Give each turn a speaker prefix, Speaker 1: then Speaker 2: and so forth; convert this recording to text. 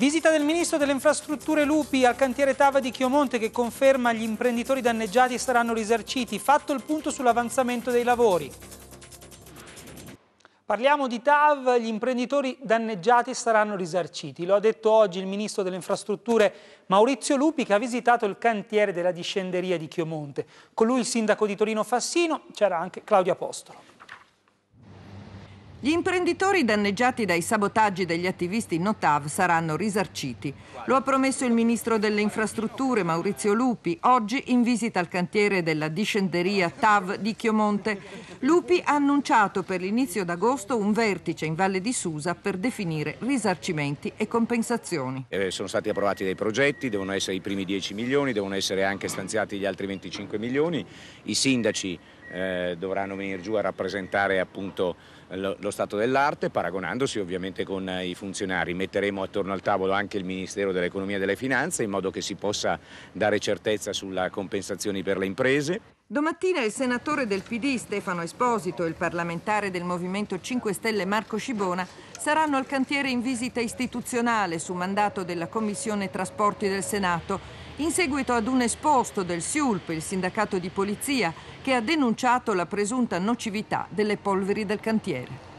Speaker 1: Visita del Ministro delle Infrastrutture Lupi al cantiere Tava di Chiomonte che conferma gli imprenditori danneggiati saranno risarciti. Fatto il punto sull'avanzamento dei lavori. Parliamo di TAV, gli imprenditori danneggiati saranno risarciti. Lo ha detto oggi il Ministro delle Infrastrutture Maurizio Lupi che ha visitato il cantiere della discenderia di Chiomonte. Con lui il Sindaco di Torino Fassino, c'era anche Claudio Apostolo.
Speaker 2: Gli imprenditori danneggiati dai sabotaggi degli attivisti Notav saranno risarciti. Lo ha promesso il ministro delle infrastrutture Maurizio Lupi, oggi in visita al cantiere della discenderia Tav di Chiomonte. Lupi ha annunciato per l'inizio d'agosto un vertice in Valle di Susa per definire risarcimenti e compensazioni.
Speaker 3: Eh, sono stati approvati dei progetti, devono essere i primi 10 milioni, devono essere anche stanziati gli altri 25 milioni. I sindaci eh, dovranno venire giù a rappresentare appunto lo, lo stato dell'arte, paragonandosi ovviamente con eh, i funzionari. Metteremo attorno al tavolo anche il Ministero dell'Economia e delle Finanze in modo che si possa dare certezza sulle compensazioni per le imprese.
Speaker 2: Domattina il senatore del PD Stefano Esposito e il parlamentare del Movimento 5 Stelle Marco Scibona saranno al cantiere in visita istituzionale su mandato della Commissione Trasporti del Senato, in seguito ad un esposto del SIULP, il sindacato di polizia, che ha denunciato la presunta nocività delle polveri del cantiere.